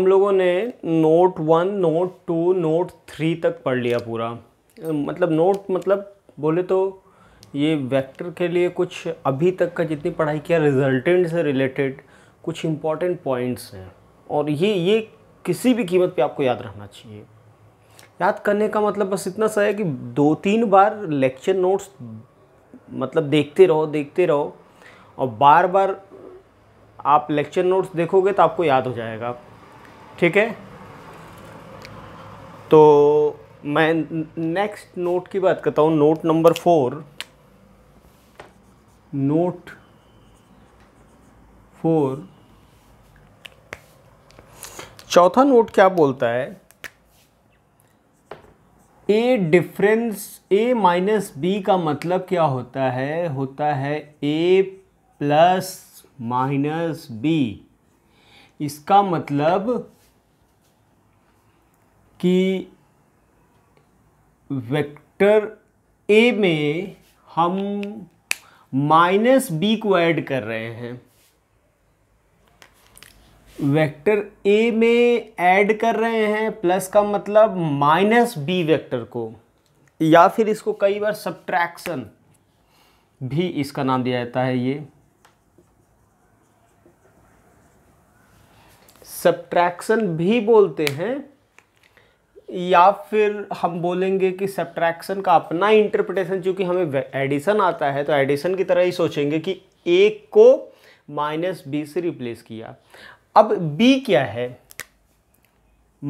हम लोगों ने note one note two note three तक पढ़ लिया पूरा मतलब नोट मतलब बोले तो ये वेक्टर के लिए कुछ अभी तक का जितनी पढ़ाई किया रिजल्टेंट से रिलेटेड कुछ इम्पॉर्टेंट पॉइंट्स हैं और ये ये किसी भी कीमत पे आपको याद रखना चाहिए याद करने का मतलब बस इतना सा है कि दो तीन बार लेक्चर नोट्स मतलब देखते रहो देखते रहो और बार बार आप लेक्चर नोट्स देखोगे तो आपको याद हो जाएगा ठीक है तो मैं नेक्स्ट नोट की बात करता हूँ note number four note four चौथा नोट क्या बोलता है A difference A minus B का मतलब क्या होता है होता है ए प्लस माइनस बी इसका मतलब कि वेक्टर ए में हम माइनस बी को ऐड कर रहे हैं वेक्टर ए में ऐड कर रहे हैं प्लस का मतलब माइनस बी वेक्टर को या फिर इसको कई बार सब्ट्रैक्शन भी इसका नाम दिया जाता है ये सब्ट्रैक्शन भी बोलते हैं या फिर हम बोलेंगे कि सब्ट्रैक्शन का अपना इंटरप्रिटेशन चूँकि हमें एडिशन आता है तो एडिशन की तरह ही सोचेंगे कि एक को माइनस बी से रिप्लेस किया अब बी क्या है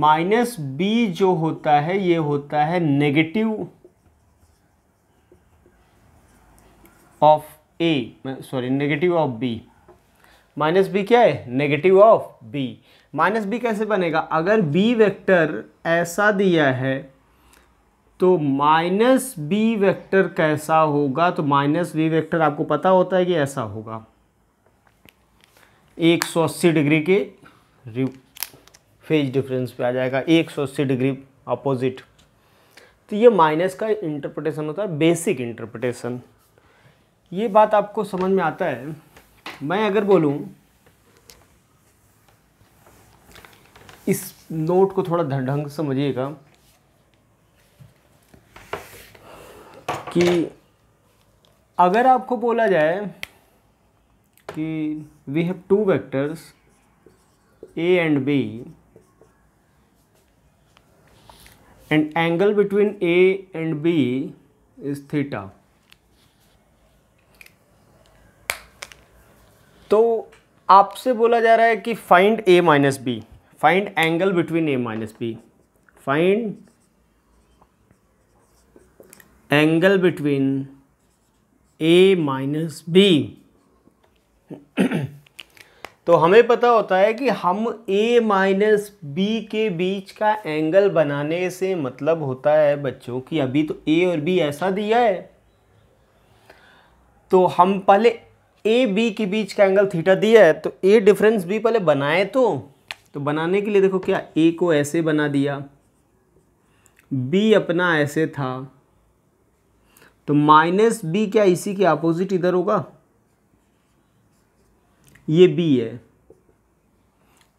माइनस बी जो होता है ये होता है negative of A sorry negative of B minus B क्या है negative of B minus B कैसे बनेगा अगर बी वेक्टर ऐसा दिया है तो माइनस बी वेक्टर कैसा होगा तो माइनस बी वेक्टर आपको पता होता है कि ऐसा होगा 180 डिग्री के फेज डिफरेंस पे आ जाएगा 180 डिग्री अपोजिट तो ये माइनस का इंटरप्रिटेशन होता है बेसिक इंटरप्रिटेशन ये बात आपको समझ में आता है मैं अगर बोलूँ इस नोट को थोड़ा ढंग समझिएगा कि अगर आपको बोला जाए कि we have two vectors A and B and angle between A and B is theta तो आपसे बोला जा रहा है कि find A minus B find angle between A minus B find angle between A minus B तो हमें पता होता है कि हम ए माइनस बी के बीच का एंगल बनाने से मतलब होता है बच्चों कि अभी तो ए और बी ऐसा दिया है तो हम पहले ए बी के बीच का एंगल थीटा दिया है तो ए डिफरेंस बी पहले बनाए तो तो बनाने के लिए देखो क्या ए को ऐसे बना दिया बी अपना ऐसे था तो माइनस बी क्या इसी के अपोजिट इधर होगा ये बी है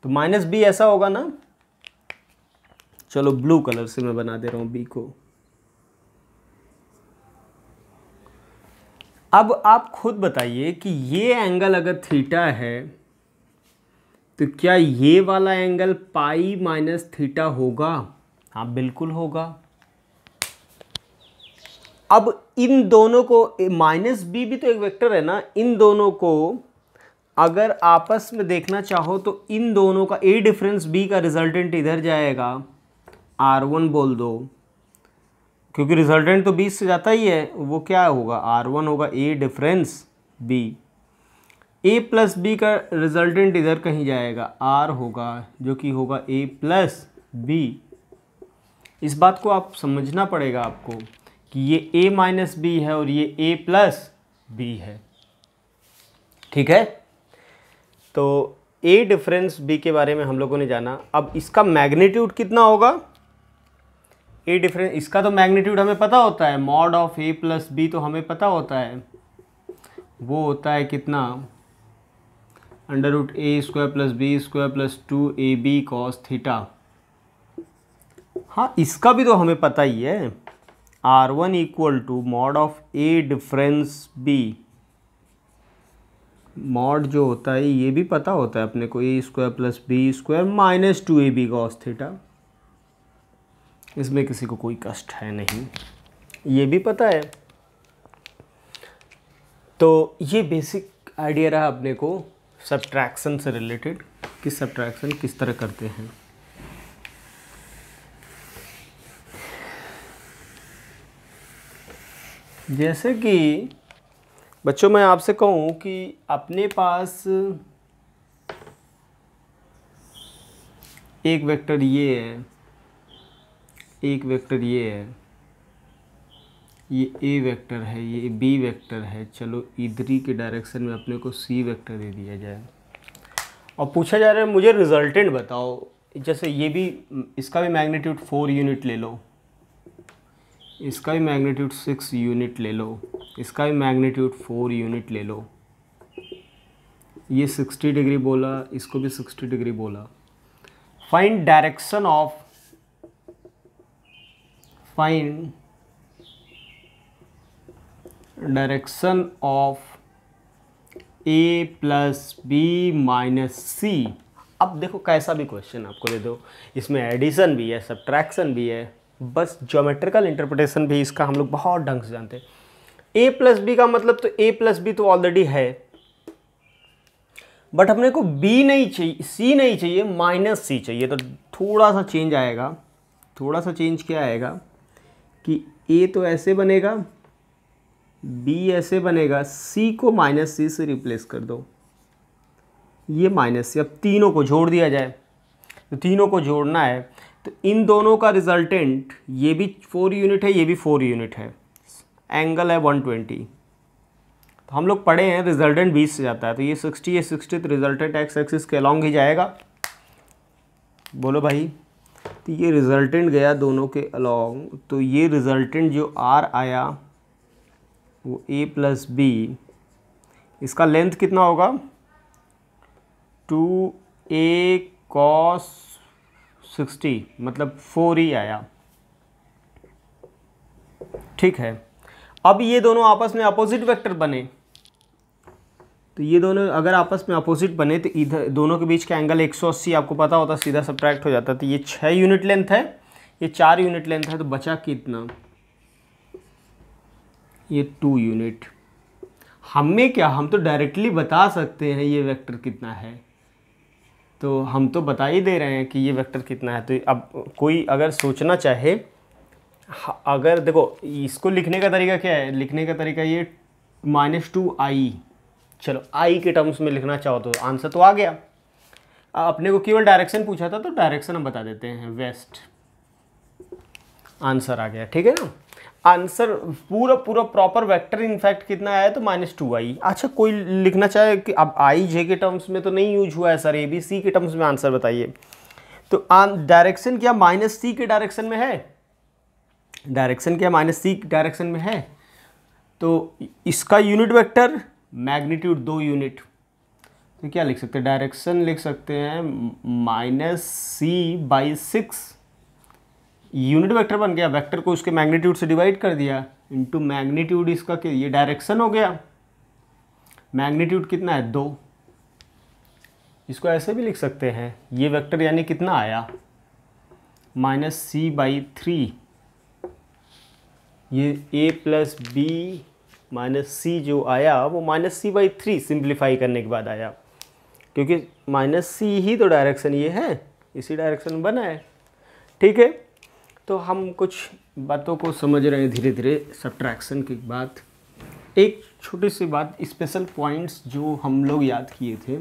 तो माइनस बी ऐसा होगा ना चलो ब्लू कलर से मैं बना दे रहा हूँ बी को अब आप खुद बताइए कि ये एंगल अगर थीटा है तो क्या ये वाला एंगल पाई माइनस थीटा होगा हाँ बिल्कुल होगा अब इन दोनों को माइनस बी भी तो एक वेक्टर है ना इन दोनों को अगर आपस में देखना चाहो तो इन दोनों का ए डिफरेंस बी का रिजल्टेंट इधर जाएगा आर वन बोल दो क्योंकि रिजल्टेंट तो बीस से जाता ही है वो क्या होगा आर वन होगा A difference B A plus B का रिजल्टेंट इधर कहीं जाएगा आर होगा जो कि होगा ए प्लस बी इस बात को आप समझना पड़ेगा आपको कि ये ए माइनस बी है और ये ए प्लस बी है ठीक है तो ए डिफरेंस बी के बारे में हम लोगों ने जाना अब इसका मैग्नीट्यूड कितना होगा ए डिफरेंस इसका तो मैग्नीट्यूड हमें पता होता है mod of A plus B तो हमें पता होता है वो होता है कितना under root A square plus B square plus two A B cos theta हाँ इसका भी तो हमें पता ही है R one equal to mod of A difference B mod जो होता है ये भी पता होता है अपने को A square plus B square minus two A B cos theta इसमें किसी को कोई कष्ट है नहीं ये भी पता है तो ये बेसिक आइडिया रहा अपने को सब्ट्रैक्शन से रिलेटेड कि सब्ट्रैक्शन किस तरह करते हैं जैसे कि बच्चों मैं आपसे कहूँ कि अपने पास एक वेक्टर ये है एक वेक्टर ये है ये ए वेक्टर है ये बी वेक्टर है चलो इधरी के डायरेक्शन में अपने को सी वेक्टर दे दिया जाए और पूछा जा रहा है मुझे रिजल्टेंट बताओ जैसे ये भी इसका भी मैग्नीट्यूड फोर यूनिट ले लो इसका भी मैग्नीट्यूड सिक्स यूनिट ले लो इसका भी मैग्नीट्यूड फोर यूनिट ले लो ये सिक्सटी डिग्री बोला इसको भी सिक्सटी डिग्री बोला find direction of find direction of a plus B minus C अब देखो कैसा भी क्वेश्चन आपको दे दो इसमें एडिशन भी है सब्ट्रैक्शन भी है बस ज्योमेट्रिकल इंटरप्रिटेशन भी इसका हम लोग बहुत ढंग से जानते हैं ए प्लस बी का मतलब तो ए प्लस बी तो ऑलरेडी है बट अपने को बी नहीं चाहिए सी नहीं चाहिए माइनस सी चाहिए तो थोड़ा सा चेंज आएगा थोड़ा सा चेंज क्या आएगा कि ए तो ऐसे बनेगा बी ऐसे बनेगा सी को माइनस सी से रिप्लेस कर दो ये माइनस सी अब तीनों को जोड़ दिया जाए तो तीनों को जोड़ना है तो इन दोनों का रिजल्टेंट ये भी फोर यूनिट है ये भी फोर यूनिट है एंगल है वन ट्वेंटी तो हम लोग पढ़े हैं रिजल्टेंट बीस से जाता है तो ये सिक्सटी ये सिक्सटी तो रिजल्टेंट एक्स एक्सिस के अलॉन्ग ही जाएगा बोलो भाई तो ये रिजल्टेंट गया दोनों के अलॉन्ग तो ये रिजल्टेंट जो आर आया वो ए प्लस बी इसका लेंथ कितना होगा टू ए कॉस सिक्सटी मतलब फोर ही e आया ठीक है अब ये दोनों आपस में अपोजिट वेक्टर बने तो ये दोनों अगर आपस में अपोजिट बने तो इधर दोनों के बीच का एंगल 180 आपको पता होता सीधा सब्ट्रैक्ट हो जाता तो ये छः यूनिट लेंथ है ये चार यूनिट लेंथ है तो बचा कितना ये टू यूनिट हमें क्या हम तो डायरेक्टली बता सकते हैं ये वेक्टर कितना है तो हम तो बता ही दे रहे हैं कि ये वेक्टर कितना है तो अब कोई अगर सोचना चाहे अगर देखो इसको लिखने का तरीका क्या है लिखने का तरीका ये माइनस टू आई चलो आई के टर्म्स में लिखना चाहो तो आंसर तो आ गया अपने को केवल डायरेक्शन पूछा था तो डायरेक्शन हम बता देते हैं वेस्ट आंसर आ गया ठीक है ना आंसर पूरा पूरा प्रॉपर वेक्टर इनफैक्ट कितना आया तो माइनस टू आई अच्छा कोई लिखना चाहे कि अब आई जे के टर्म्स में तो नहीं यूज हुआ है सर ए बी सी के टर्म्स में आंसर बताइए तो डायरेक्शन क्या माइनस सी के डायरेक्शन में है डायरेक्शन क्या माइनस सी डायरेक्शन में है तो इसका यूनिट वैक्टर मैग्नीट्यूड दो यूनिट तो क्या लिख सकते हैं डायरेक्शन लिख सकते हैं minus C by six unit vector बन गया वेक्टर को उसके मैग्नीट्यूड से डिवाइड कर दिया इनटू मैग्नीट्यूड इसका कि ये डायरेक्शन हो गया मैग्नीट्यूड कितना है दो इसको ऐसे भी लिख सकते हैं ये वेक्टर यानी कितना आया माइनस सी बाई थ्री ये A plus B minus C जो आया वो minus C by three simplify करने के बाद आया क्योंकि माइनस सी ही तो डायरेक्शन ये है इसी डायरेक्शन में बना है ठीक है तो हम कुछ बातों को समझ रहे हैं धीरे धीरे सब्ट्रैक्शन की बात एक छोटी सी बात स्पेशल पॉइंट्स जो हम लोग याद किए थे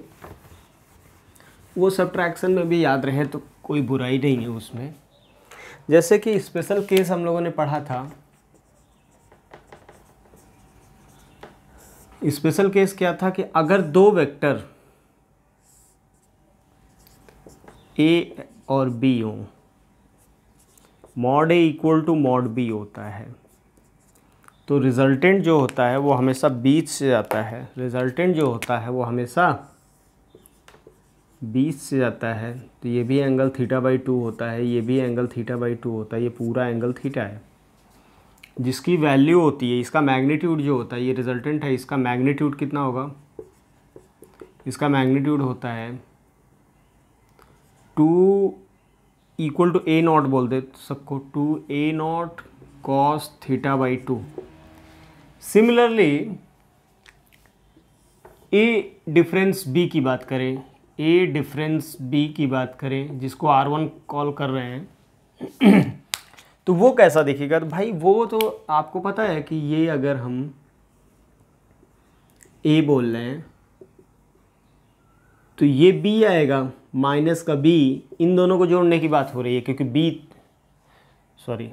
वो सब्ट्रैक्शन में भी याद रहे तो कोई बुराई नहीं है उसमें जैसे कि स्पेशल केस हम लोगों ने पढ़ा था स्पेशल केस क्या था कि अगर दो वेक्टर ए और बी हो mod A equal to mod B होता है तो रिजल्टेंट जो होता है वो हमेशा बीच से जाता है रिजल्टेंट जो होता है वो हमेशा बीच से जाता है तो ये भी एंगल थीटा बाई टू होता है ये भी एंगल थीटा बाई टू होता है ये पूरा एंगल थीटा है जिसकी वैल्यू होती है इसका मैग्नीट्यूड जो होता है ये रिजल्टेंट है इसका मैग्नीट्यूड कितना होगा इसका मैग्नीट्यूड होता है two equal to A naught बोल दे सबको two A naught cos theta by two similarly A difference B की बात करें ए डिफरेंस बी की बात करें जिसको आर वन कॉल कर रहे हैं तो वो कैसा दिखेगा तो भाई वो तो आपको पता है कि ये अगर हम ए बोल रहे हैं तो ये बी आएगा माइनस का बी इन दोनों को जोड़ने की बात हो रही है क्योंकि बी सॉरी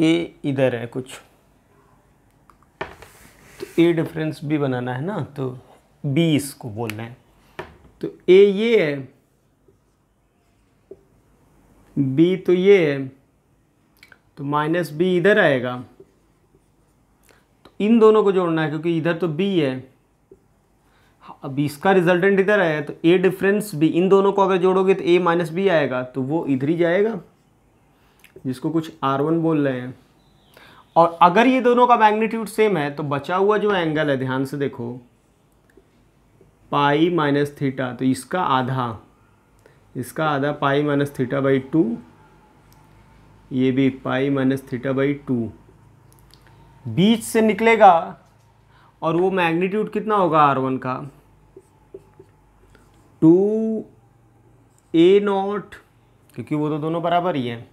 ए इधर है कुछ तो ए डिफरेंस भी बनाना है ना तो बी इसको बोल रहे हैं तो ए ये है बी तो ये है तो माइनस बी इधर आएगा तो इन दोनों को जोड़ना है क्योंकि इधर तो बी है हाँ, अब इसका रिजल्टेंट इधर आया तो ए डिफरेंस बी इन दोनों को अगर जोड़ोगे तो ए माइनस बी आएगा तो वो इधर ही जाएगा जिसको कुछ आर वन बोल रहे हैं और अगर ये दोनों का मैग्नीट्यूड सेम है तो बचा हुआ जो एंगल है ध्यान से देखो पाई माइनस थीटा तो इसका आधा इसका आधा pi minus theta by two ये भी pi minus theta by two बीच से निकलेगा और वो मैग्नीट्यूड कितना होगा आर वन का टू ए नॉट क्योंकि वो तो दोनों बराबर ही हैं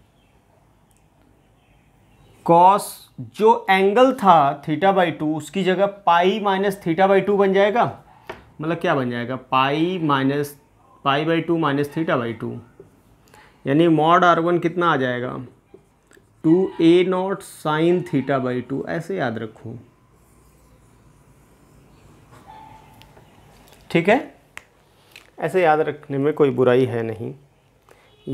कॉस जो एंगल था थीटा बाई टू उसकी जगह pi minus theta by two बन जाएगा मतलब क्या बन जाएगा pi minus pi by two minus theta by two यानी मॉड आर वन कितना आ जाएगा two A naught sine theta by two ऐसे याद रखो ठीक है ऐसे याद रखने में कोई बुराई है नहीं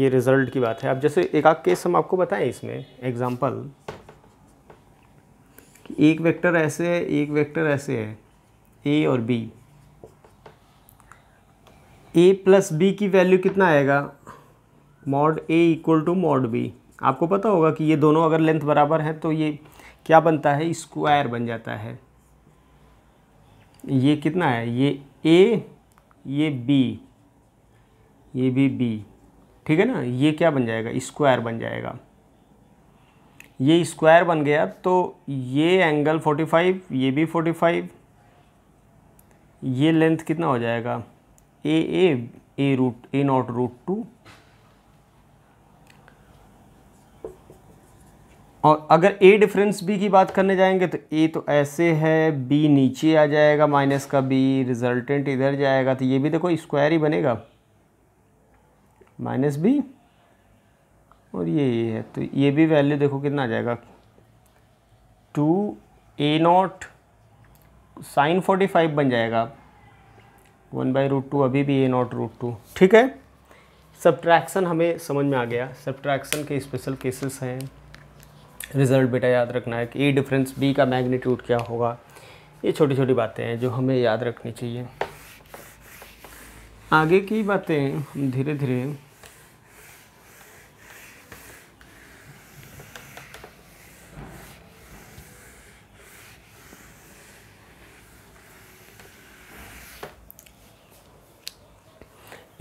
ये रिज़ल्ट की बात है अब जैसे एक आध केस हम आपको बताएं इसमें एग्जाम्पल एक वेक्टर ऐसे है एक वेक्टर ऐसे है ए और बी ए प्लस बी की वैल्यू कितना आएगा mod A equal to mod B आपको पता होगा कि ये दोनों अगर लेंथ बराबर है तो ये क्या बनता है स्क्वायर बन जाता है ये कितना है ये ए ये बी ये भी बी ठीक है ना ये क्या बन जाएगा स्क्वायर बन जाएगा ये स्क्वायर बन गया तो ये एंगल 45 ये भी 45 ये लेंथ कितना हो जाएगा A A A root A naught root two और अगर ए डिफरेंस बी की बात करने जाएंगे तो ए तो ऐसे है बी नीचे आ जाएगा माइनस का बी रिजल्टेंट इधर जाएगा तो ये भी देखो स्क्वायर ही बनेगा माइनस बी और ये ये है तो ये भी वैल्यू देखो कितना आ जाएगा two A naught sine forty five बन जाएगा वन बाई रूट टू अभी भी ए नॉट रूट टू ठीक है सब्ट्रैक्शन हमें समझ में आ गया सब्ट्रैक्शन के स्पेशल केसेस हैं रिजल्ट बेटा याद रखना है कि ए डिफरेंस बी का मैग्नीट्यूड क्या होगा ये छोटी छोटी बातें हैं जो हमें याद रखनी चाहिए आगे की बातें हम धीरे धीरे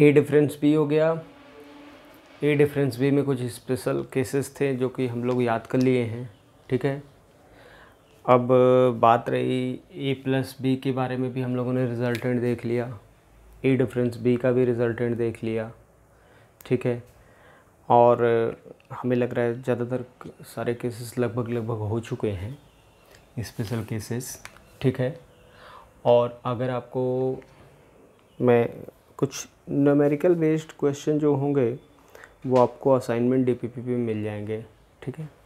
ए डिफरेंस बी हो गया ए डिफरेंस बी में कुछ स्पेशल केसेस थे जो कि हम लोग याद कर लिए हैं ठीक है अब बात रही ए प्लस बी के बारे में भी हम लोगों ने रिज़ल्टेंट देख लिया ए डिफरेंस बी का भी रिज़ल्टेंट देख लिया ठीक है और हमें लग रहा है ज़्यादातर सारे केसेस लगभग लगभग हो चुके हैं स्पेशल केसेस ठीक है और अगर आपको मैं कुछ नमेरिकल बेस्ड क्वेश्चन जो होंगे वो आपको असाइनमेंट डी पी पी पे मिल जाएंगे ठीक है